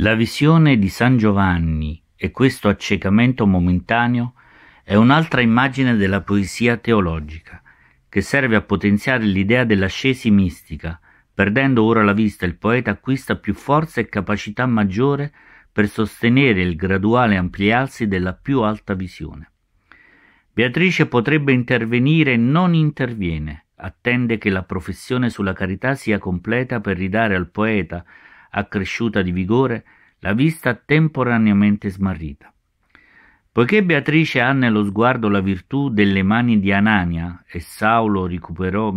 La visione di San Giovanni e questo accecamento momentaneo è un'altra immagine della poesia teologica, che serve a potenziare l'idea dell'ascesi mistica, perdendo ora la vista il poeta acquista più forza e capacità maggiore per sostenere il graduale ampliarsi della più alta visione. Beatrice potrebbe intervenire e non interviene, attende che la professione sulla carità sia completa per ridare al poeta accresciuta di vigore, la vista temporaneamente smarrita. Poiché Beatrice ha nello sguardo la virtù delle mani di Anania e Saulo recuperò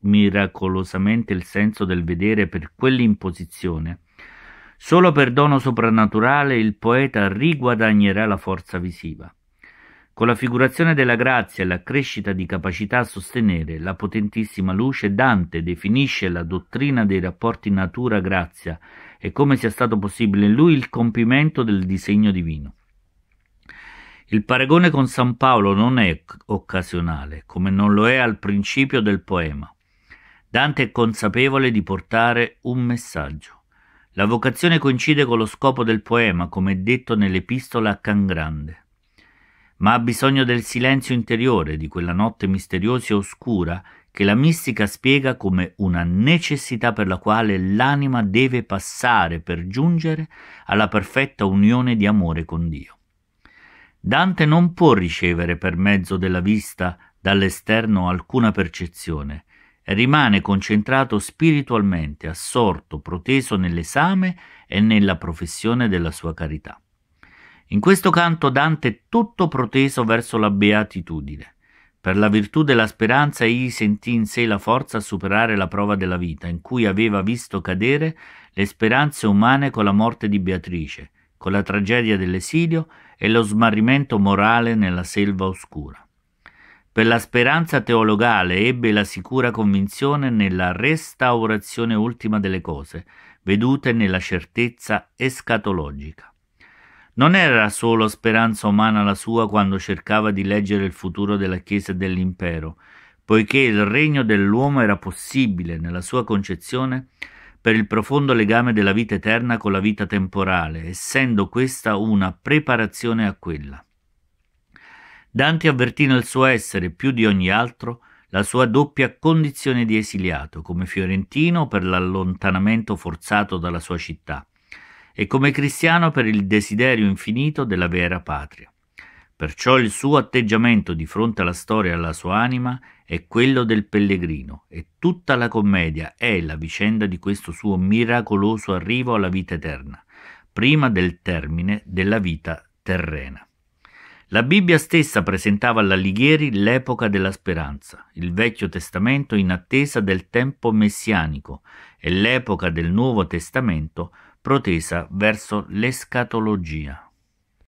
miracolosamente il senso del vedere per quell'imposizione, solo per dono soprannaturale il poeta riguadagnerà la forza visiva con la figurazione della grazia e la crescita di capacità a sostenere la potentissima luce, Dante definisce la dottrina dei rapporti natura-grazia e come sia stato possibile in lui il compimento del disegno divino. Il paragone con San Paolo non è occasionale, come non lo è al principio del poema. Dante è consapevole di portare un messaggio. La vocazione coincide con lo scopo del poema, come è detto nell'epistola a Can Grande ma ha bisogno del silenzio interiore di quella notte misteriosa e oscura che la mistica spiega come una necessità per la quale l'anima deve passare per giungere alla perfetta unione di amore con Dio. Dante non può ricevere per mezzo della vista dall'esterno alcuna percezione, e rimane concentrato spiritualmente, assorto, proteso nell'esame e nella professione della sua carità. In questo canto Dante è tutto proteso verso la beatitudine. Per la virtù della speranza egli sentì in sé la forza a superare la prova della vita, in cui aveva visto cadere le speranze umane con la morte di Beatrice, con la tragedia dell'esilio e lo smarrimento morale nella selva oscura. Per la speranza teologale ebbe la sicura convinzione nella restaurazione ultima delle cose, vedute nella certezza escatologica. Non era solo speranza umana la sua quando cercava di leggere il futuro della Chiesa e dell'impero, poiché il regno dell'uomo era possibile nella sua concezione per il profondo legame della vita eterna con la vita temporale, essendo questa una preparazione a quella. Dante avvertì nel suo essere più di ogni altro la sua doppia condizione di esiliato, come fiorentino per l'allontanamento forzato dalla sua città, e come cristiano per il desiderio infinito della vera patria. Perciò il suo atteggiamento di fronte alla storia e alla sua anima è quello del pellegrino e tutta la commedia è la vicenda di questo suo miracoloso arrivo alla vita eterna, prima del termine della vita terrena. La Bibbia stessa presentava all'Alighieri l'epoca della speranza, il Vecchio Testamento in attesa del tempo messianico e l'epoca del Nuovo Testamento protesa verso l'escatologia